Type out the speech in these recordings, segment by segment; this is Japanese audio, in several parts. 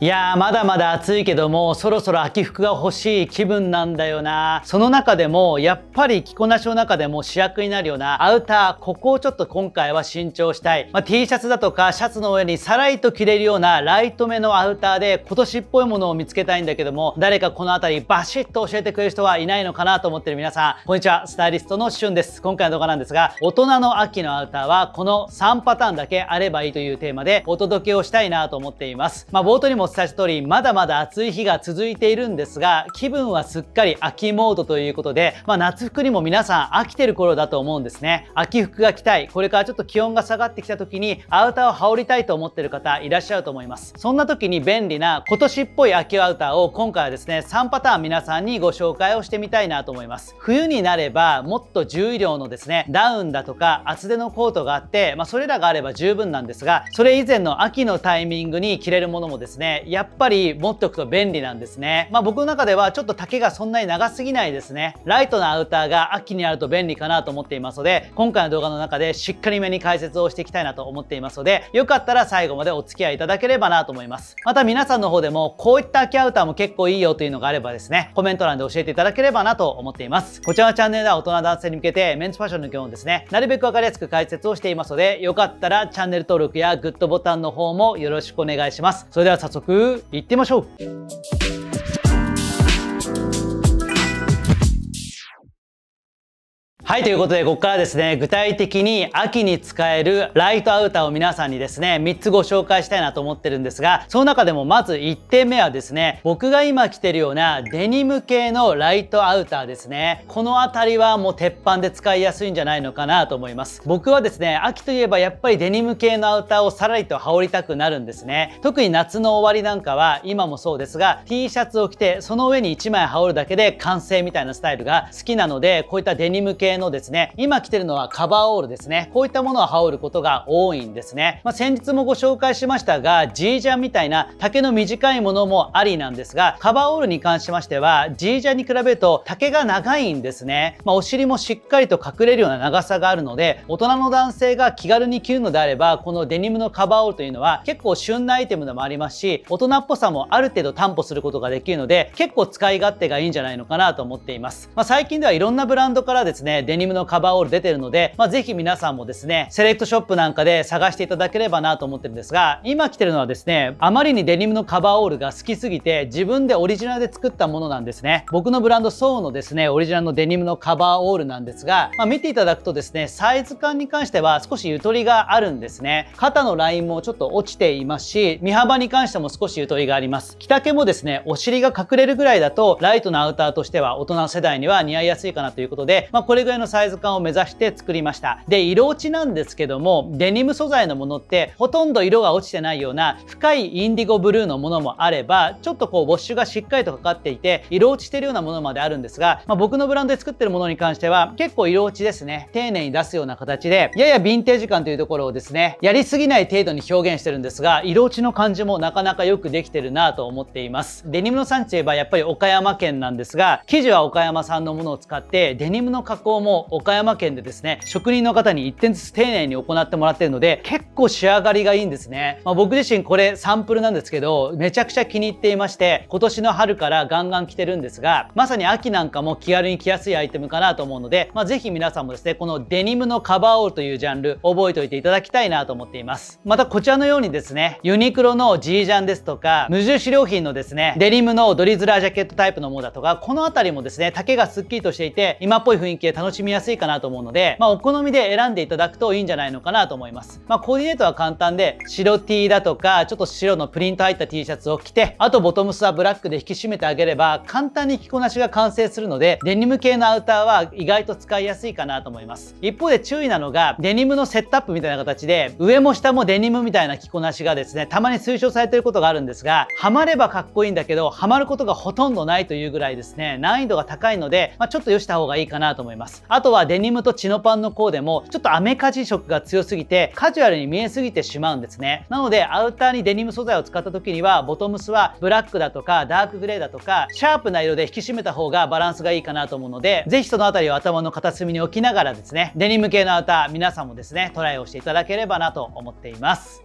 いやーまだまだ暑いけどもそろそろ秋服が欲しい気分なんだよなその中でもやっぱり着こなしの中でも主役になるようなアウターここをちょっと今回は新調したい、まあ、T シャツだとかシャツの上にさらりと着れるようなライト目のアウターで今年っぽいものを見つけたいんだけども誰かこの辺りバシッと教えてくれる人はいないのかなと思ってる皆さんこんにちはスタイリストのしゅんです今回の動画なんですが大人の秋のアウターはこの3パターンだけあればいいというテーマでお届けをしたいなと思っていますまあ冒頭にもお伝えした通り、まだまだ暑い日が続いているんですが、気分はすっかり秋モードということで、まあ、夏服にも皆さん飽きてる頃だと思うんですね。秋服が着たい、これからちょっと気温が下がってきた時に、アウターを羽織りたいと思ってる方いらっしゃると思います。そんな時に便利な今年っぽい秋アウターを今回はですね、3パターン皆さんにご紹介をしてみたいなと思います。冬になれば、もっと重量のですね、ダウンだとか厚手のコートがあって、まあ、それらがあれば十分なんですが、それ以前の秋のタイミングに着れるものもですねやっぱり持っておくと便利なんですね。まあ僕の中ではちょっと丈がそんなに長すぎないですね。ライトなアウターが秋にあると便利かなと思っていますので、今回の動画の中でしっかりめに解説をしていきたいなと思っていますので、よかったら最後までお付き合いいただければなと思います。また皆さんの方でもこういった秋アウターも結構いいよというのがあればですね、コメント欄で教えていただければなと思っています。こちらのチャンネルでは大人男性に向けてメンズファッションの基本ですね、なるべくわかりやすく解説をしていますので、よかったらチャンネル登録やグッドボタンの方もよろしくお願いします。それでは早速くいってみましょうはい、ということで、ここからですね、具体的に秋に使えるライトアウターを皆さんにですね、3つご紹介したいなと思ってるんですが、その中でもまず1点目はですね、僕が今着てるようなデニム系のライトアウターですね。この辺りはもう鉄板で使いやすいんじゃないのかなと思います。僕はですね、秋といえばやっぱりデニム系のアウターをさらりと羽織りたくなるんですね。特に夏の終わりなんかは、今もそうですが、T シャツを着て、その上に1枚羽織るだけで完成みたいなスタイルが好きなので、こういったデニム系のですね、今着てるのはカバーオールですね。こういったものを羽織ることが多いんですね。まあ、先日もご紹介しましたが、ジージャンみたいな丈の短いものもありなんですが、カバーオールに関しましては、ジージャンに比べると丈が長いんですね。まあ、お尻もしっかりと隠れるような長さがあるので、大人の男性が気軽に着るのであれば、このデニムのカバーオールというのは結構旬なアイテムでもありますし、大人っぽさもある程度担保することができるので、結構使い勝手がいいんじゃないのかなと思っています。まあ、最近ではいろんなブランドからですね、デニムのカバーオール出てるので、まあ、ぜひ皆さんもですね、セレクトショップなんかで探していただければなと思ってるんですが、今着てるのはですね、あまりにデニムのカバーオールが好きすぎて、自分でオリジナルで作ったものなんですね。僕のブランドソーのですね、オリジナルのデニムのカバーオールなんですが、まあ、見ていただくとですね、サイズ感に関しては少しゆとりがあるんですね。肩のラインもちょっと落ちていますし、身幅に関しても少しゆとりがあります。着丈もですね、お尻が隠れるぐらいだと、ライトのアウターとしては大人世代には似合いやすいかなということで、まあ、これぐらいのサイズ感を目指して作りましたで色落ちなんですけどもデニム素材のものってほとんど色が落ちてないような深いインディゴブルーのものもあればちょっとこうウォッシュがしっかりとかかっていて色落ちしてるようなものまであるんですが、まあ、僕のブランドで作ってるものに関しては結構色落ちですね丁寧に出すような形でややヴィンテージ感というところをですねやりすぎない程度に表現してるんですが色落ちの感じもなかなかよくできてるなと思っていますデニムの産地といえばやっぱり岡山県なんですが生地は岡山産のものを使ってデニムの加工もも岡山県でですね職人の方に1点ずつ丁寧に行ってもらってるので結構仕上がりがいいんですね、まあ、僕自身これサンプルなんですけどめちゃくちゃ気に入っていまして今年の春からガンガン着てるんですがまさに秋なんかも気軽に着やすいアイテムかなと思うので、まあ、ぜひ皆さんもですねこのデニムのカバーオールというジャンル覚えておいていただきたいなと思っていますまたこちらのようにですねユニクロの G ジャンですとか無印良品のですねデニムのドリズラージャケットタイプのものだとかこの辺りもですね丈がすっきりとしていて今っぽい雰囲気で楽し楽しみやすいかなと思うので、まあ、お好みで選んでいただくといいんじゃないのかなと思います。まあ、コーディネートは簡単で、白 T だとか、ちょっと白のプリント入った T シャツを着て、あとボトムスはブラックで引き締めてあげれば、簡単に着こなしが完成するので、デニム系のアウターは意外と使いやすいかなと思います。一方で注意なのが、デニムのセットアップみたいな形で、上も下もデニムみたいな着こなしがですね、たまに推奨されてることがあるんですが、ハマればかっこいいんだけど、ハマることがほとんどないというぐらいですね、難易度が高いので、まあ、ちょっと良した方がいいかなと思います。。あとはデニムとチノパンのコーデもちょっとアメカジ色が強すぎてカジュアルに見えすぎてしまうんですね。なのでアウターにデニム素材を使った時にはボトムスはブラックだとかダークグレーだとかシャープな色で引き締めた方がバランスがいいかなと思うのでぜひその辺りを頭の片隅に置きながらですねデニム系のアウター皆さんもですねトライをしていただければなと思っています。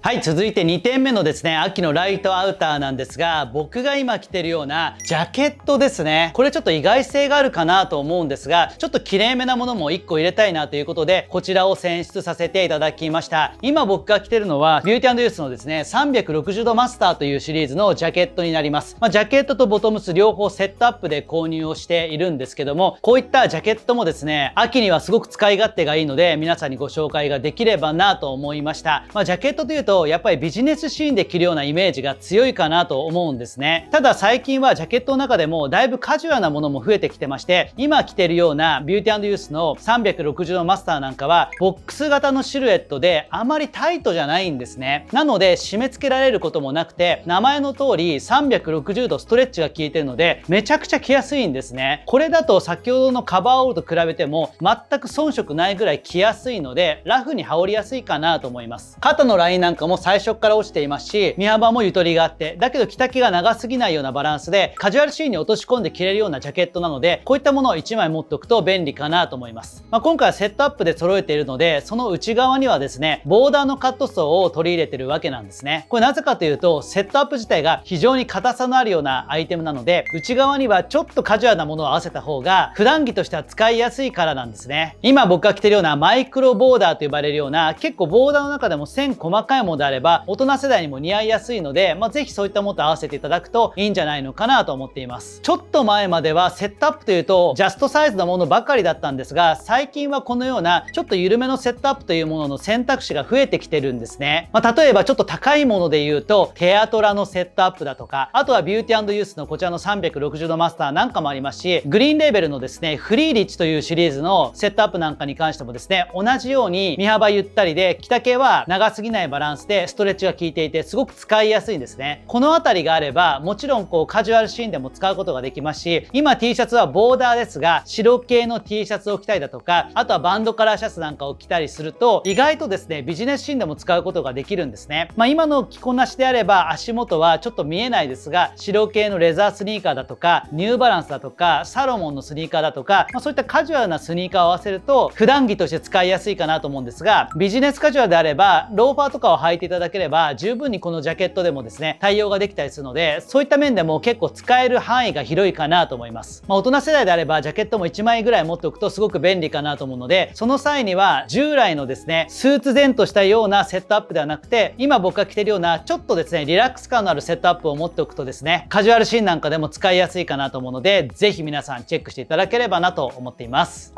はい続いて2点目のですね秋のライトアウターなんですが僕が今着てるようなジャケットですねこれちょっと意外性があるかなと思うんですがちょっときれいめなものも1個入れたいなということでこちらを選出させていただきました今僕が着てるのはビューティーユースのですね360度マスターというシリーズのジャケットになります、まあ、ジャケットとボトムス両方セットアップで購入をしているんですけどもこういったジャケットもですね秋にはすごく使い勝手がいいので皆さんにご紹介ができればなと思いました、まあ、ジャケットというと、やっぱりビジネスシーンで着るようなイメージが強いかなと思うんですね。ただ最近はジャケットの中でもだいぶカジュアルなものも増えてきてまして、今着てるようなビューティーユースの360のマスターなんかは、ボックス型のシルエットであまりタイトじゃないんですね。なので、締め付けられることもなくて、名前の通り360度ストレッチが効いてるので、めちゃくちゃ着やすいんですね。これだと先ほどのカバーオールと比べても、全く遜色ないぐらい着やすいので、ラフに羽織りやすいかなと思います。肩のラインなんかも最初から落ちていますし、身幅もゆとりがあって、だけど着丈が長すぎないようなバランスで、カジュアルシーンに落とし込んで着れるようなジャケットなので、こういったものを1枚持っておくと便利かなと思います。まあ、今回はセットアップで揃えているので、その内側にはですね、ボーダーのカット層を取り入れてるわけなんですね。これなぜかというと、セットアップ自体が非常に硬さのあるようなアイテムなので、内側にはちょっとカジュアルなものを合わせた方が、普段着としては使いやすいからなんですね。今僕が着てるようなマイクロボーダーと呼ばれるような、結構ボーダーの中でも線細かいものものであれば、大人世代にも似合いやすいので、まあ、ぜひそういったものと合わせていただくといいんじゃないのかなと思っています。ちょっと前まではセットアップというと、ジャストサイズなものばかりだったんですが、最近はこのような、ちょっと緩めのセットアップというものの選択肢が増えてきてるんですね。まあ、例えばちょっと高いもので言うと、テアトラのセットアップだとか、あとはビューティーユースのこちらの360度マスターなんかもありますし、グリーンレーベルのですね、フリーリッチというシリーズのセットアップなんかに関してもですね、同じように身幅ゆったりで、着丈は長すぎないバランスでストレッチが効いていてすごく使いやすいんですねこの辺りがあればもちろんこうカジュアルシーンでも使うことができますし今 T シャツはボーダーですが白系の T シャツを着たりだとかあとはバンドカラーシャツなんかを着たりすると意外とですねビジネスシーンでも使うことができるんですねまあ、今の着こなしであれば足元はちょっと見えないですが白系のレザースニーカーだとかニューバランスだとかサロモンのスニーカーだとか、まあ、そういったカジュアルなスニーカーを合わせると普段着として使いやすいかなと思うんですがビジネスカジュアルであればローファーとかを履いていただければ十分にこのジャケットでもですね対応ができたりするのでそういった面でも結構使える範囲が広いかなと思います、まあ、大人世代であればジャケットも1枚ぐらい持っておくとすごく便利かなと思うのでその際には従来のですねスーツ前としたようなセットアップではなくて今僕が着てるようなちょっとですねリラックス感のあるセットアップを持っておくとですねカジュアルシーンなんかでも使いやすいかなと思うので是非皆さんチェックしていただければなと思っています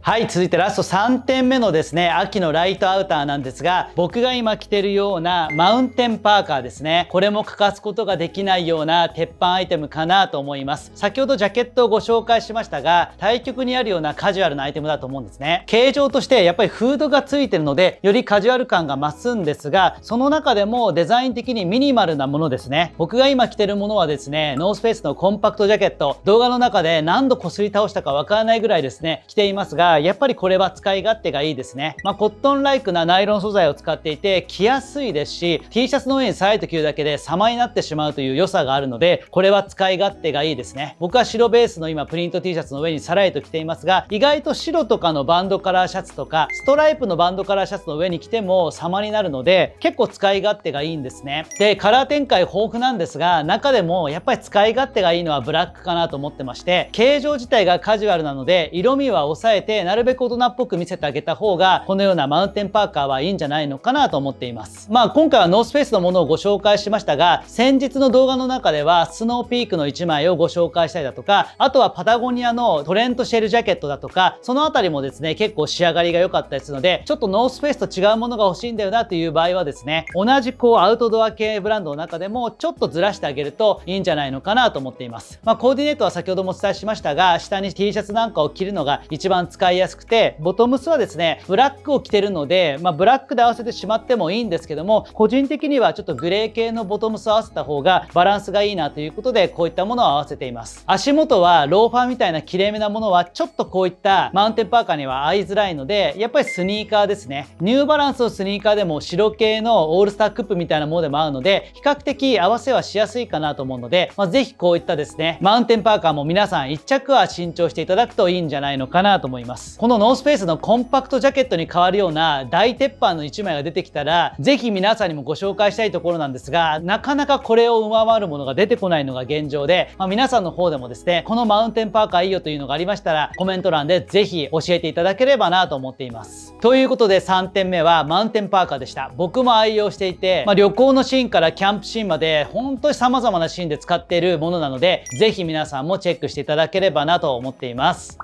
はい続いてラスト3点目のですね秋のライトアウターなんですが僕が今着てるようなマウンテンパーカーですねこれも欠かすことができないような鉄板アイテムかなと思います先ほどジャケットをご紹介しましたが対局にあるようなカジュアルなアイテムだと思うんですね形状としてやっぱりフードがついてるのでよりカジュアル感が増すんですがその中でもデザイン的にミニマルなものですね僕が今着てるものはですねノースペースのコンパクトジャケット動画の中で何度こすり倒したかわからないぐらいですね着ていますがらやっぱりこれは使い勝手がいいですね、まあ、コットンライクなナイロン素材を使っていて着やすいですし T シャツの上にサイと着るだけで様になってしまうという良さがあるのでこれは使い勝手がいいですね僕は白ベースの今プリント T シャツの上にさらりと着ていますが意外と白とかのバンドカラーシャツとかストライプのバンドカラーシャツの上に着ても様になるので結構使い勝手がいいんですねでカラー展開豊富なんですが中でもやっぱり使い勝手がいいのはブラックかなと思ってまして形状自体がカジュアルなので色味は抑えてでなるべく大人っぽく見せてあげた方がこのようなマウンテンパーカーはいいんじゃないのかなと思っていますまあ今回はノースペースのものをご紹介しましたが先日の動画の中ではスノーピークの1枚をご紹介したりだとかあとはパタゴニアのトレントシェルジャケットだとかそのあたりもですね結構仕上がりが良かったりするのでちょっとノースペースと違うものが欲しいんだよなという場合はですね同じこうアウトドア系ブランドの中でもちょっとずらしてあげるといいんじゃないのかなと思っていますまあコーディネートは先ほどもお伝えしましたが下に T シャツなんかを着るのが一番使い使いやすくて、ボトムスはですね、ブラックを着てるので、まあ、ブラックで合わせてしまってもいいんですけども、個人的にはちょっとグレー系のボトムスを合わせた方がバランスがいいなということで、こういったものを合わせています。足元はローファーみたいな綺麗めなものは、ちょっとこういったマウンテンパーカーには合いづらいので、やっぱりスニーカーですね。ニューバランスのスニーカーでも白系のオールスタークップみたいなものでも合うので、比較的合わせはしやすいかなと思うので、まあ、ぜひこういったですね、マウンテンパーカーも皆さん1着は新調していただくといいんじゃないのかなと思います。ますこのノースペースのコンパクトジャケットに変わるような大鉄板の1枚が出てきたらぜひ皆さんにもご紹介したいところなんですがなかなかこれを上回るものが出てこないのが現状で、まあ、皆さんの方でもですねこのマウンテンパーカーいいよというのがありましたらコメント欄でぜひ教えていただければなと思っていますということで3点目はマウンテンパーカーでした僕も愛用していて、まあ、旅行のシーンからキャンプシーンまで本当に様々なシーンで使っているものなのでぜひ皆さんもチェックしていただければなと思っています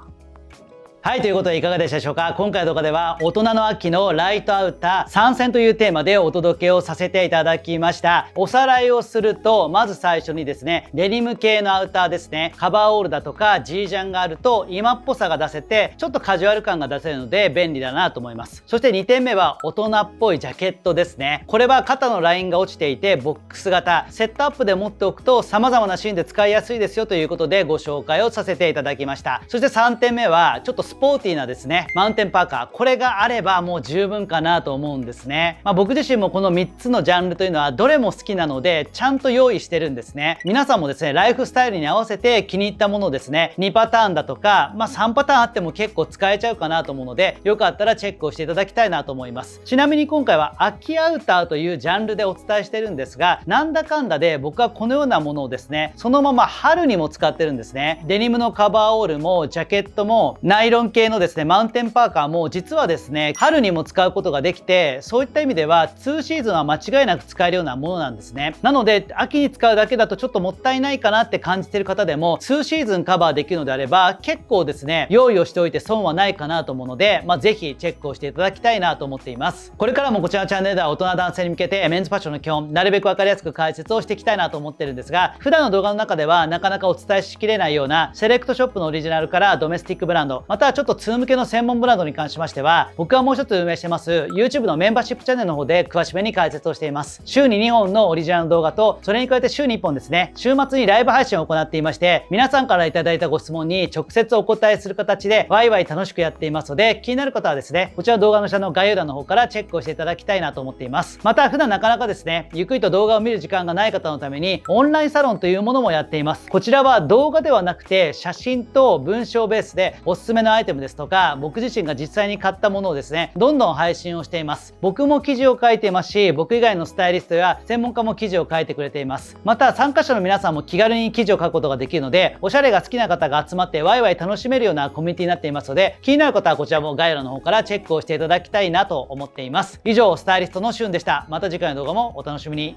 はい、ということでいかがでしたでしょうか今回の動画では大人の秋のライトアウター参戦というテーマでお届けをさせていただきました。おさらいをすると、まず最初にですね、デニム系のアウターですね、カバーオールだとか G ジャンがあると今っぽさが出せて、ちょっとカジュアル感が出せるので便利だなと思います。そして2点目は大人っぽいジャケットですね。これは肩のラインが落ちていてボックス型、セットアップで持っておくと様々なシーンで使いやすいですよということでご紹介をさせていただきました。そして3点目は、ちょっとスポーティーなですね、マウンテンパーカー、これがあればもう十分かなと思うんですね。まあ、僕自身もこの3つのジャンルというのはどれも好きなので、ちゃんと用意してるんですね。皆さんもですね、ライフスタイルに合わせて気に入ったものをですね、2パターンだとか、まあ、3パターンあっても結構使えちゃうかなと思うので、よかったらチェックをしていただきたいなと思います。ちなみに今回は秋アウターというジャンルでお伝えしてるんですが、なんだかんだで僕はこのようなものをですね、そのまま春にも使ってるんですね。デニムのカバーオールも、ジャケットも、ナイロンン系のですねマウンテンパーカーも実はですね春にも使うことができてそういった意味では2シーズンは間違いなく使えるようなものなんですねなので秋に使うだけだとちょっともったいないかなって感じてる方でも2シーズンカバーできるのであれば結構ですね用意をしておいて損はないかなと思うので、まあ、ぜひチェックをしていただきたいなと思っていますこれからもこちらのチャンネルでは大人男性に向けてメンズファッションの基本なるべく分かりやすく解説をしていきたいなと思ってるんですが普段の動画の中ではなかなかお伝えしきれないようなセレクトショップのオリジナルからドメスティックブランドまたはちょっとツ通向けの専門ブランドに関しましては、僕はもう一つ運営してます YouTube のメンバーシップチャンネルの方で詳しめに解説をしています。週に2本のオリジナルの動画と、それに加えて週に1本ですね、週末にライブ配信を行っていまして、皆さんから頂いたご質問に直接お答えする形で、ワイワイ楽しくやっていますので、気になる方はですね、こちら動画の下の概要欄の方からチェックをしていただきたいなと思っています。また、普段なかなかですね、ゆっくりと動画を見る時間がない方のために、オンラインサロンというものもやっています。こちらは動画ではなくて、写真と文章ベースでおすすめのアイテムですとか、僕自身が実際に買ったものをですね、どんどん配信をしています。僕も記事を書いていますし、僕以外のスタイリストや専門家も記事を書いてくれています。また、参加者の皆さんも気軽に記事を書くことができるので、おしゃれが好きな方が集まってワイワイ楽しめるようなコミュニティになっていますので、気になる方はこちらも概要欄の方からチェックをしていただきたいなと思っています。以上、スタイリストのしゅんでした。また次回の動画もお楽しみに。